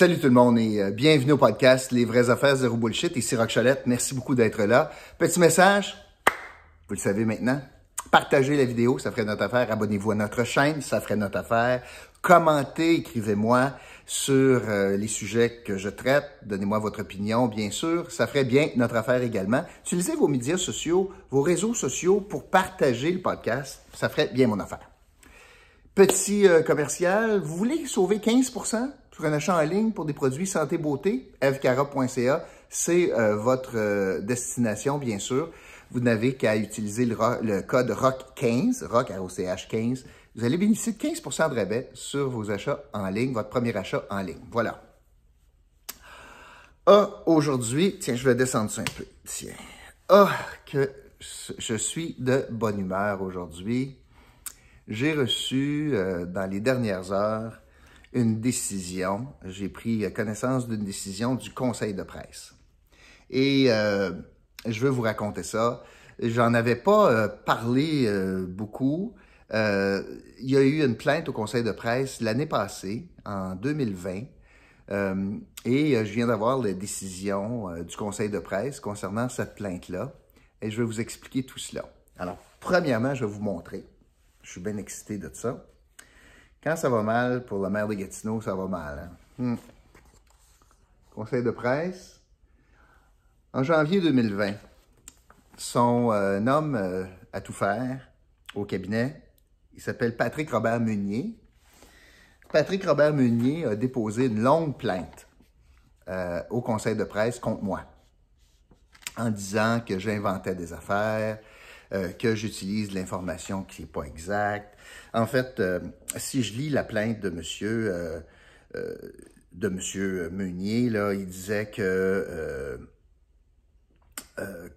Salut tout le monde et euh, bienvenue au podcast Les vraies affaires zéro bullshit. Ici Rock Cholette, merci beaucoup d'être là. Petit message, vous le savez maintenant, partagez la vidéo, ça ferait notre affaire. Abonnez-vous à notre chaîne, ça ferait notre affaire. Commentez, écrivez-moi sur euh, les sujets que je traite. Donnez-moi votre opinion, bien sûr. Ça ferait bien notre affaire également. Utilisez vos médias sociaux, vos réseaux sociaux pour partager le podcast. Ça ferait bien mon affaire. Petit euh, commercial, vous voulez sauver 15 sur un achat en ligne pour des produits santé-beauté? evcara.ca, c'est euh, votre euh, destination, bien sûr. Vous n'avez qu'à utiliser le, code ROCK15, ROCK, R-O-C-H-15. Vous allez bénéficier de 15 de rabais sur vos achats en ligne, votre premier achat en ligne. Voilà. Ah, aujourd'hui, tiens, je vais descendre ça un peu. Tiens. Ah, que je suis de bonne humeur aujourd'hui j'ai reçu euh, dans les dernières heures une décision. J'ai pris euh, connaissance d'une décision du conseil de presse. Et euh, je veux vous raconter ça. J'en avais pas parlé beaucoup. il y a eu une plainte au conseil de presse l'année passée, en 2020. et je viens d'avoir la décision du conseil de presse concernant cette plainte-là. Et je vais vous expliquer tout cela. Alors, premièrement, je vais vous montrer. Je suis bien excité de ça. Quand ça va mal, pour la mère de Gatineau, ça va mal. Hein. Hmm. Conseil de presse. En janvier 2020, son euh, homme euh, à tout faire au cabinet, il s'appelle Patrick Robert Meunier. Patrick Robert Meunier a déposé une longue plainte euh, au conseil de presse contre moi en disant que j'inventais des affaires, euh, que j'utilise l'information qui n'est pas exacte. En fait, euh, si je lis la plainte de monsieur, euh, de monsieur Meunier, là, il disait que...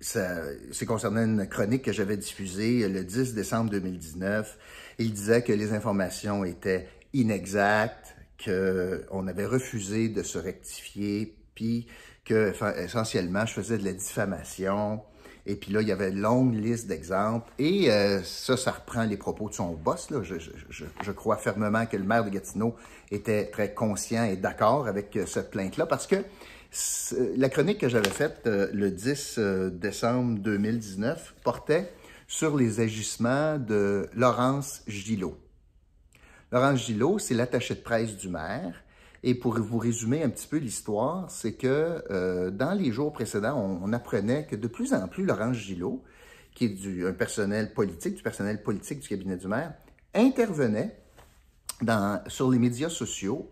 c'est concernant une chronique que j'avais diffusée le 10 décembre 2019. Il disait que les informations étaient inexactes, qu'on avait refusé de se rectifier, puis que essentiellement je faisais de la diffamation. Et puis là, il y avait une longue liste d'exemples. Et euh, ça, ça reprend les propos de son boss. Là. Je, crois fermement que le maire de Gatineau était très conscient et d'accord avec euh, cette plainte-là parce que la chronique que j'avais faite euh, le 10 décembre 2019 portait sur les agissements de Laurence Gillot. Laurence Gillot, c'est l'attaché de presse du maire et pour vous résumer un petit peu l'histoire, c'est que euh, dans les jours précédents, on, apprenait que de plus en plus Laurent Gillot, qui est du, un personnel politique, du personnel politique du cabinet du maire, intervenait dans, sur les médias sociaux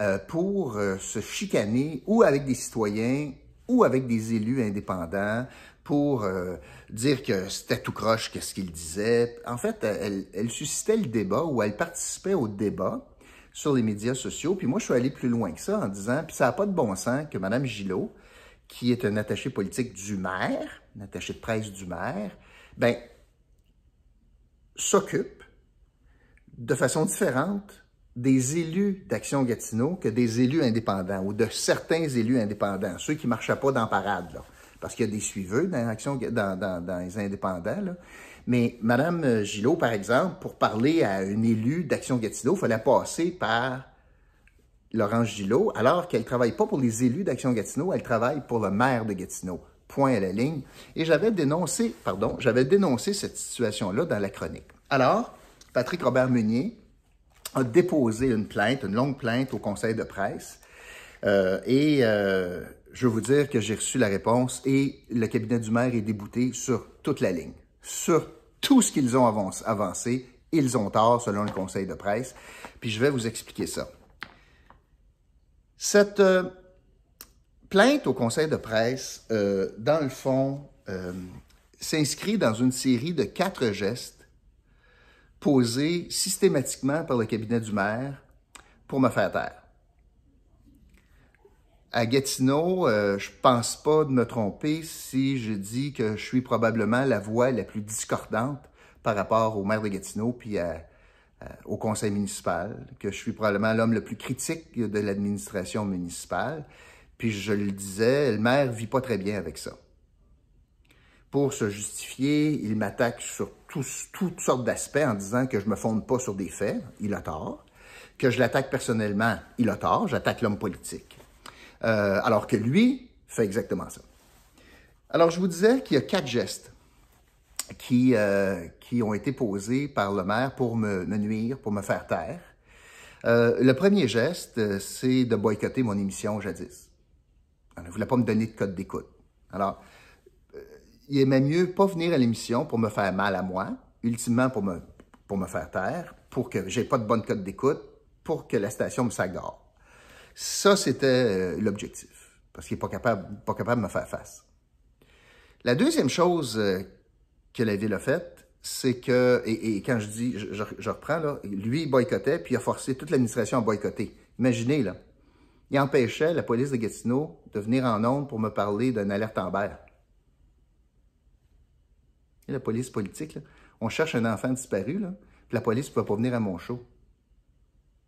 euh, pour euh, se chicaner ou avec des citoyens ou avec des élus indépendants pour dire que c'était tout croche, qu'est-ce qu'il disait. En fait, elle, elle suscitait le débat ou elle participait au débat sur les médias sociaux. Puis moi, je suis allé plus loin que ça en disant, puis ça n'a pas de bon sens que Mme Gillot, qui est un attaché politique du maire, un attaché de presse du maire, ben, s'occupe de façon différente des élus d'Action Gatineau que des élus indépendants ou de certains élus indépendants, ceux qui ne marchaient pas dans parade, là, parce qu'il y a des suiveux dans, dans, dans les indépendants. Là. Mais Mme euh, Gillot, par exemple, pour parler à une élue d'Action Gatineau, il fallait passer par Laurence Gillot, alors qu'elle ne travaille pas pour les élus d'Action Gatineau, elle travaille pour le maire de Gatineau. Point à la ligne. Et j'avais dénoncé, pardon, j'avais dénoncé cette situation-là dans la chronique. Alors, Patrick Robert Meunier a déposé une plainte, une longue plainte au conseil de presse. Euh, et euh, je veux vous dire que j'ai reçu la réponse et le cabinet du maire est débouté sur toute la ligne sur tout ce qu'ils ont avancé. Ils ont tort, selon le conseil de presse. Puis je vais vous expliquer ça. Cette euh, plainte au conseil de presse, euh, dans le fond, euh, s'inscrit dans une série de quatre gestes posés systématiquement par le cabinet du maire pour me faire taire. À Gatineau, je euh, je pense pas de me tromper si je dis que je suis probablement la voix la plus discordante par rapport au maire de Gatineau puis au conseil municipal, que je suis probablement l'homme le plus critique de l'administration municipale. Puis je le disais, le maire vit pas très bien avec ça. Pour se justifier, il m'attaque sur toutes sortes d'aspects en disant que je me fonde pas sur des faits, il a tort, que je l'attaque personnellement, il a tort, j'attaque l'homme politique. Euh, alors que lui fait exactement ça. Alors, je vous disais qu'il y a quatre gestes qui, euh, qui ont été posés par le maire pour me, nuire, pour me faire taire. Euh, le premier geste, c'est de boycotter mon émission jadis. il ne voulait pas me donner de code d'écoute. Alors, il aimait mieux pas venir à l'émission pour me faire mal à moi, ultimement pour me, pour me faire taire, pour que j'ai pas de bonne code d'écoute, pour que la station me dehors. Ça, c'était euh, l'objectif, parce qu'il n'est pas capable, pas capable de me faire face. La deuxième chose euh, que la ville a faite, c'est que, et, quand je dis, je, reprends, lui, boycottait, puis il a forcé toute l'administration à boycotter. Imaginez, là, il empêchait la police de Gatineau de venir en onde pour me parler d'une alerte en Et la police politique, on cherche un enfant disparu, là, puis la police ne peut pas venir à mon show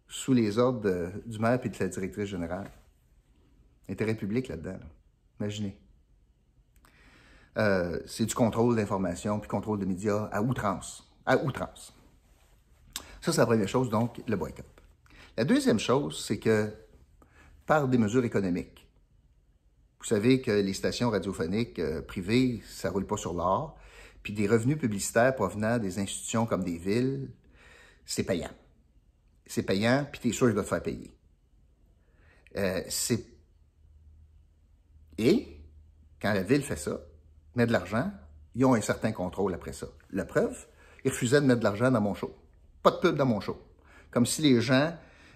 sous les ordres du maire et de la directrice générale. Intérêt public là-dedans. Imaginez. Euh, c'est du contrôle d'information puis contrôle de médias à outrance. À outrance. Ça, c'est la première chose, donc, le boycott. La deuxième chose, c'est que par des mesures économiques, vous savez que les stations radiophoniques euh, privées, ça ne roule pas sur l'or, puis des revenus publicitaires provenant des institutions comme des villes, c'est payant c'est payant, puis t'es sûr je va te faire payer. Euh, Et quand la ville fait ça, met de l'argent, ils ont un certain contrôle après ça. La preuve, ils refusaient de mettre de l'argent dans mon show. Pas de pub dans mon show. Comme si les gens,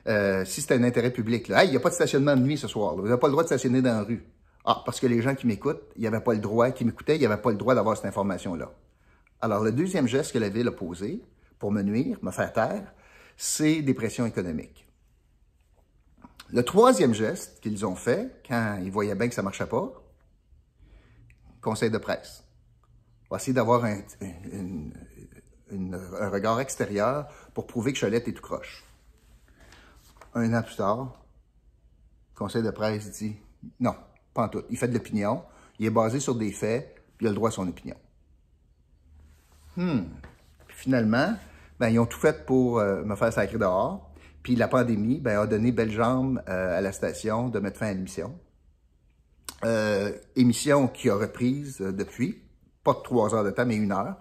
euh, si c'était un intérêt public, là, il n'y a pas de stationnement de nuit ce soir, vous n'avez pas le droit de stationner dans la rue. Ah, parce que les gens qui m'écoutent, y avait pas le droit, qui m'écoutaient, ils avait pas le droit d'avoir cette information-là. Alors, le deuxième geste que la ville a posé pour me nuire, me faire taire, c'est des pressions économiques. Le troisième geste qu'ils ont fait, quand ils voyaient bien que ça ne marchait pas, conseil de presse. On essayer d'avoir un, regard extérieur pour prouver que Cholette est tout croche. Un an plus tard, conseil de presse dit non, pas en tout. Il fait de l'opinion, il est basé sur des faits, puis il a le droit à son opinion. Hmm. finalement, ben, ils ont tout fait pour euh, me faire sacrer dehors. Puis la pandémie ben, a donné belle jambe euh, à la station de mettre fin à l'émission. Euh, émission qui a reprise depuis, pas de trois heures de temps, mais une heure,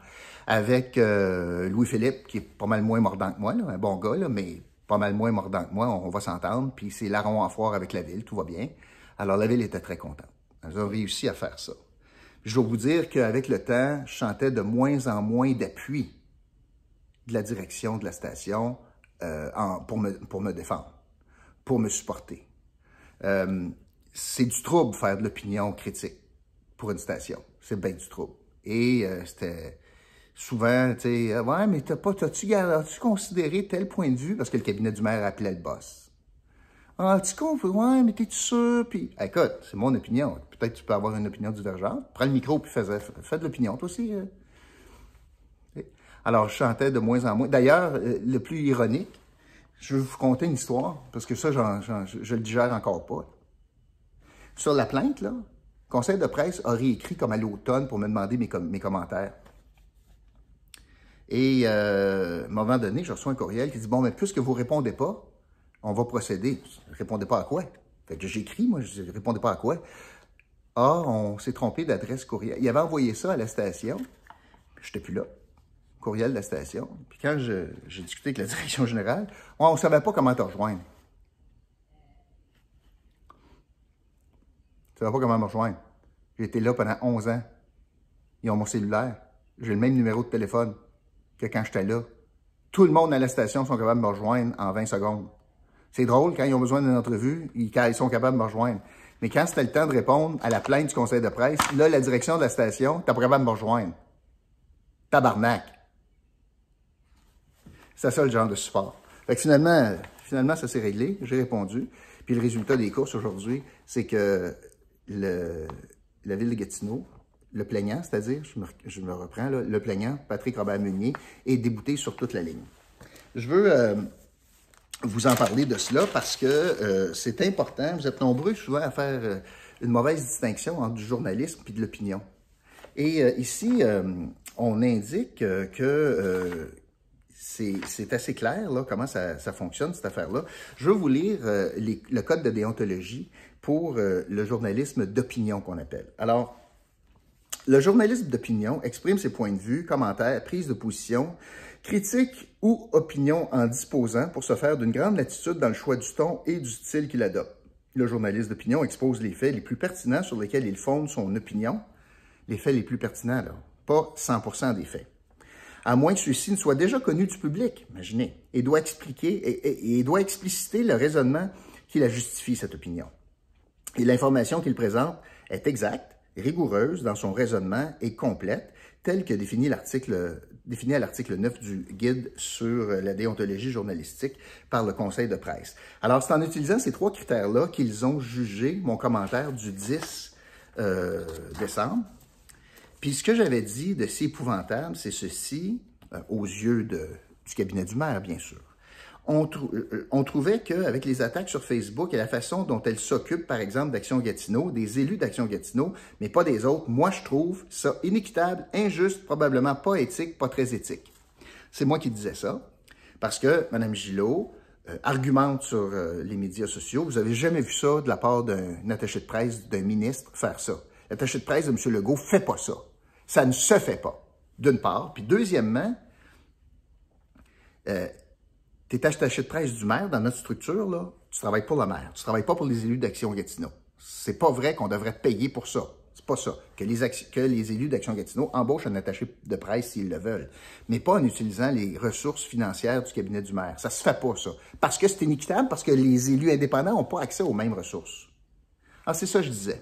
avec Louis-Philippe, qui est pas mal moins mordant que moi, un bon gars, là, mais pas mal moins mordant que moi, on va s'entendre. Puis c'est larron en foire avec la ville, tout va bien. Alors la ville était très contente. Ils ont réussi à faire ça. Je dois vous dire qu'avec le temps, je chantais de moins en moins d'appui de la direction de la station euh, pour, me, pour me défendre, pour me supporter. Euh, c'est du trouble faire de l'opinion critique pour une station. C'est bien du trouble. Et euh, c'était souvent, tu sais, ouais, mais t'as pas, tu as-tu considéré tel point de vue parce que le cabinet du maire appelait le boss? Ah, tu comprends, ouais, mais t'es-tu sûr? Puis, écoute, c'est mon opinion. Peut-être que tu peux avoir une opinion divergente. Prends le micro puis fais, fais de l'opinion, toi aussi. Alors, je chantais de moins en moins. D'ailleurs, euh, le plus ironique, je vais vous conter une histoire, parce que ça, je ne je le digère encore pas. Sur la plainte, là, le conseil de presse a réécrit comme à l'automne pour me demander mes, commentaires. Et euh, à un moment donné, je reçois un courriel qui dit Bon, mais puisque vous ne répondez pas, on va procéder. Répondez pas à quoi Fait que j'écris, moi, je ne Répondez pas à quoi Ah, on s'est trompé d'adresse courriel. Il avait envoyé ça à la station. J'étais plus là courriel de la station. Puis quand j'ai discuté avec la direction générale, on ne savait pas comment te rejoindre. Tu ne savais pas comment me rejoindre. J'ai été là pendant 11 ans. Ils ont mon cellulaire. J'ai le même numéro de téléphone que quand j'étais là. Tout le monde à la station sont capables de me rejoindre en 20 secondes. C'est drôle, quand ils ont besoin d'une entrevue, ils, sont capables de me rejoindre. Mais quand c'était le temps de répondre à la plainte du conseil de presse, là, la direction de la station, t'as pas capable de me rejoindre. Tabarnak! C'est ça le genre de support. Fait que finalement, finalement, ça s'est réglé. J'ai répondu. Puis le résultat des courses aujourd'hui, c'est que le, la ville de Gatineau, le plaignant, c'est-à-dire, je me, reprends, là, le plaignant, Patrick Robert Meunier, est débouté sur toute la ligne. Je veux euh, vous en parler de cela parce que euh, c'est important. Vous êtes nombreux souvent à faire euh, une mauvaise distinction entre du journalisme et de l'opinion. Et ici, on indique que c'est assez clair là, comment ça, fonctionne, cette affaire-là. Je vais vous lire euh, le code de déontologie pour euh, le journalisme d'opinion qu'on appelle. Alors, le journalisme d'opinion exprime ses points de vue, commentaires, prises de position, critiques ou opinions en disposant pour se faire d'une grande latitude dans le choix du ton et du style qu'il adopte. Le journaliste d'opinion expose les faits les plus pertinents sur lesquels il fonde son opinion. Les faits les plus pertinents, là, pas 100% des faits à moins que celui-ci ne soit déjà connu du public, imaginez, et doit expliquer et, doit expliciter le raisonnement qui la justifie, cette opinion. Et l'information qu'il présente est exacte, rigoureuse dans son raisonnement et complète, telle que définie l'article défini à l'article 9 du guide sur la déontologie journalistique par le Conseil de presse. Alors, c'est en utilisant ces trois critères-là qu'ils ont jugé mon commentaire du 10 euh, décembre puis ce que j'avais dit de si épouvantable, c'est ceci, euh, aux yeux du cabinet du maire, bien sûr. On, euh, on trouvait qu'avec les attaques sur Facebook et la façon dont elle s'occupe, par exemple, d'Action Gatineau, des élus d'Action Gatineau, mais pas des autres, moi, je trouve ça inéquitable, injuste, probablement pas éthique, pas très éthique. C'est moi qui disais ça, parce que Mme Gillot, euh, argumente sur les médias sociaux. Vous avez jamais vu ça de la part d'un attaché de presse, d'un ministre faire ça. L'attaché de presse de M. Legault fait pas ça. Ça ne se fait pas, d'une part. Puis deuxièmement, euh, tes tu es attaché de presse du maire dans notre structure, là, tu travailles pour le maire, tu ne travailles pas pour les élus d'Action Gatineau. C'est pas vrai qu'on devrait payer pour ça. C'est pas ça. Que les, que les élus d'Action Gatineau embauchent un attaché de presse s'ils le veulent, mais pas en utilisant les ressources financières du cabinet du maire. Ça se fait pas, ça. Parce que c'est inéquitable, parce que les élus indépendants n'ont pas accès aux mêmes ressources. Ah, c'est ça que je disais.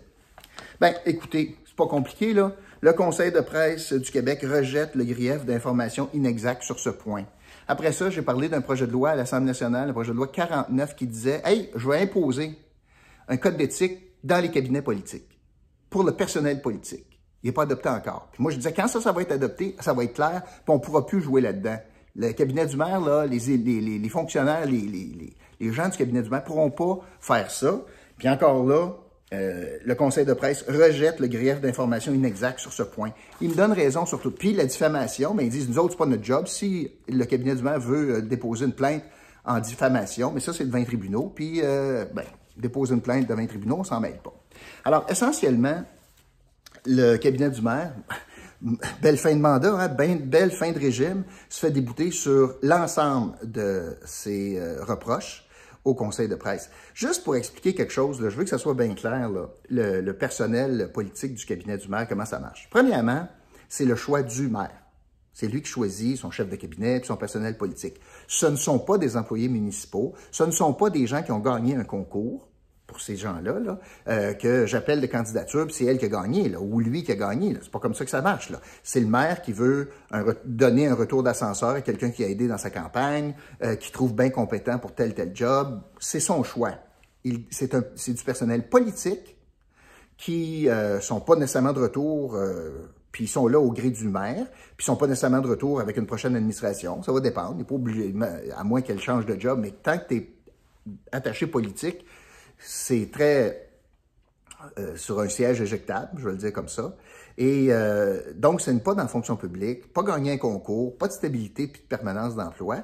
Ben, écoutez, c'est pas compliqué, là. Le Conseil de presse du Québec rejette le grief d'informations inexactes sur ce point. Après ça, j'ai parlé d'un projet de loi à l'Assemblée nationale, un projet de loi 49, qui disait Hey, je vais imposer un code d'éthique dans les cabinets politiques, pour le personnel politique. Il n'est pas adopté encore. Puis moi, je disais, quand ça, ça va être adopté, ça va être clair, puis on ne pourra plus jouer là-dedans. Le cabinet du maire, là, les, les, les, les fonctionnaires, les, gens du cabinet du maire ne pourront pas faire ça. Puis encore là, euh, le conseil de presse rejette le grief d'informations inexactes sur ce point. Il me donne raison surtout. Puis la diffamation, mais ben, ils disent, nous autres, c'est pas notre job. Si le cabinet du maire veut euh, déposer une plainte en diffamation, mais ça, c'est devant 20 tribunaux. Puis, euh, ben, dépose une plainte de 20 tribunaux, on s'en mêle pas. Alors, essentiellement, le cabinet du maire, belle fin de mandat, hein, ben, belle fin de régime, se fait débouter sur l'ensemble de ses reproches au conseil de presse. Juste pour expliquer quelque chose, je veux que ça soit bien clair, le, le, personnel politique du cabinet du maire, comment ça marche. Premièrement, c'est le choix du maire. C'est lui qui choisit son chef de cabinet et son personnel politique. Ce ne sont pas des employés municipaux, ce ne sont pas des gens qui ont gagné un concours, pour ces gens-là, euh, que j'appelle de candidature, puis c'est elle qui a gagné, ou lui qui a gagné. C'est pas comme ça que ça marche. C'est le maire qui veut donner un retour d'ascenseur à quelqu'un qui a aidé dans sa campagne, euh, qui trouve bien compétent pour tel tel job. C'est son choix. C'est du personnel politique qui euh, sont pas nécessairement de retour puis ils sont là au gré du maire, puis ils sont pas nécessairement de retour avec une prochaine administration. Ça va dépendre. n'est pas obligé, à moins qu'elle change de job, mais tant que tu es attaché politique, c'est très euh, sur un siège éjectable, je vais le dire comme ça. Et euh, donc, ce n'est pas dans la fonction publique, pas gagner un concours, pas de stabilité puis de permanence d'emploi.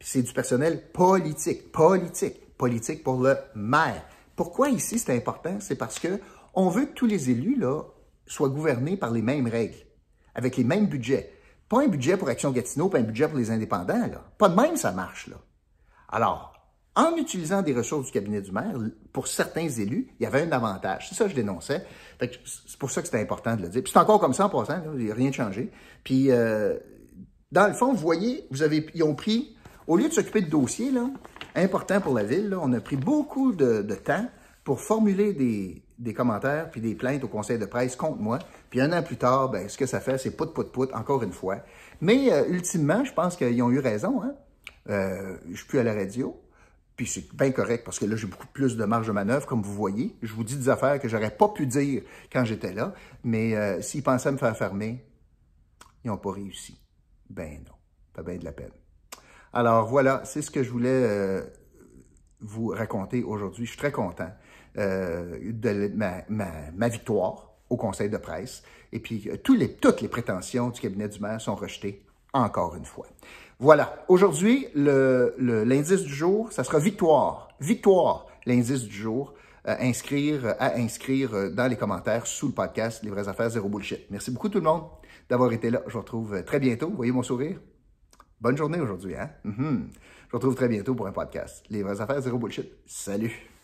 C'est du personnel politique, politique, politique pour le maire. Pourquoi ici c'est important? C'est parce que on veut que tous les élus là, soient gouvernés par les mêmes règles, avec les mêmes budgets. Pas un budget pour Action Gatineau, pas un budget pour les indépendants. Là. Pas de même, ça marche. Là. Alors, en utilisant des ressources du cabinet du maire, pour certains élus, il y avait un avantage. C'est ça que je dénonçais. C'est pour ça que c'était important de le dire. Puis c'est encore comme ça en passant, il n'y a rien changé. Puis, euh, dans le fond, vous voyez, vous avez, ils ont pris, au lieu de s'occuper de dossiers là, importants pour la ville, on a pris beaucoup de, temps pour formuler des, commentaires puis des plaintes au conseil de presse contre moi. Puis un an plus tard, ben, ce que ça fait, c'est pout, pout, pout, encore une fois. Mais euh, ultimement, je pense qu'ils ont eu raison. Hein? Euh, je suis plus à la radio. Puis c'est bien correct parce que là, j'ai beaucoup plus de marge de manœuvre, comme vous voyez. Je vous dis des affaires que j'aurais pas pu dire quand j'étais là. Mais euh, s'ils pensaient me faire fermer, ils n'ont pas réussi. Ben non, pas bien de la peine. Alors voilà, c'est ce que je voulais euh, vous raconter aujourd'hui. Je suis très content euh, de ma, victoire au conseil de presse. Et puis, tous les, toutes les prétentions du cabinet du maire sont rejetées encore une fois. Voilà. Aujourd'hui, l'indice le, du jour, ça sera victoire. Victoire, l'indice du jour. Euh, inscrire, à inscrire euh, dans les commentaires sous le podcast Les vraies affaires, zéro bullshit. Merci beaucoup tout le monde d'avoir été là. Je vous retrouve euh, très bientôt. Vous voyez mon sourire? Bonne journée aujourd'hui, hein? Mhm. Je vous retrouve très bientôt pour un podcast. Les vraies affaires, zéro bullshit. Salut!